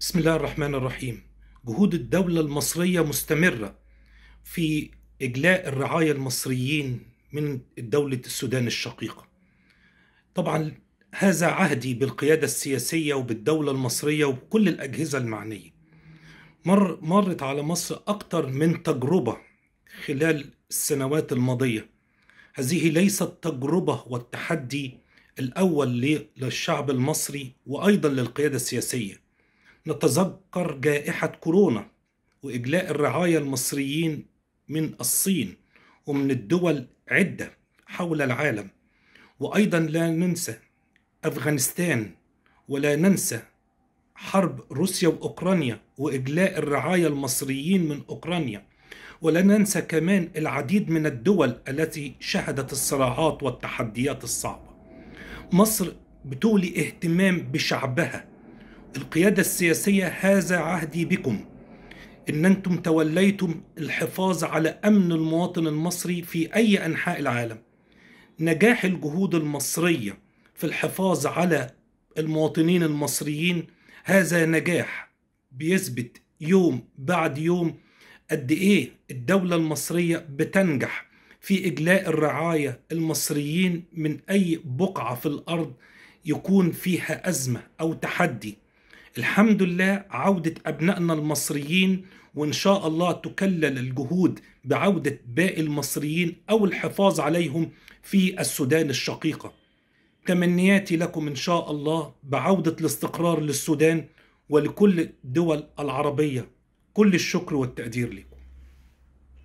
بسم الله الرحمن الرحيم جهود الدولة المصرية مستمرة في إجلاء الرعاية المصريين من دولة السودان الشقيقة طبعا هذا عهدي بالقيادة السياسية وبالدولة المصرية وكل الأجهزة المعنية مر مرت على مصر أكثر من تجربة خلال السنوات الماضية هذه ليست تجربة والتحدي الأول للشعب المصري وأيضا للقيادة السياسية نتذكر جائحة كورونا وإجلاء الرعاية المصريين من الصين ومن الدول عدة حول العالم وأيضا لا ننسى أفغانستان ولا ننسى حرب روسيا وأوكرانيا وإجلاء الرعاية المصريين من أوكرانيا ولا ننسى كمان العديد من الدول التي شهدت الصراعات والتحديات الصعبة مصر بتولي اهتمام بشعبها القيادة السياسية هذا عهدي بكم إن أنتم توليتم الحفاظ على أمن المواطن المصري في أي أنحاء العالم نجاح الجهود المصرية في الحفاظ على المواطنين المصريين هذا نجاح بيثبت يوم بعد يوم قد إيه الدولة المصرية بتنجح في إجلاء الرعاية المصريين من أي بقعة في الأرض يكون فيها أزمة أو تحدي الحمد لله عودة أبنائنا المصريين وإن شاء الله تكلل الجهود بعودة باقي المصريين أو الحفاظ عليهم في السودان الشقيقة تمنياتي لكم إن شاء الله بعودة الاستقرار للسودان ولكل الدول العربية كل الشكر والتقدير لكم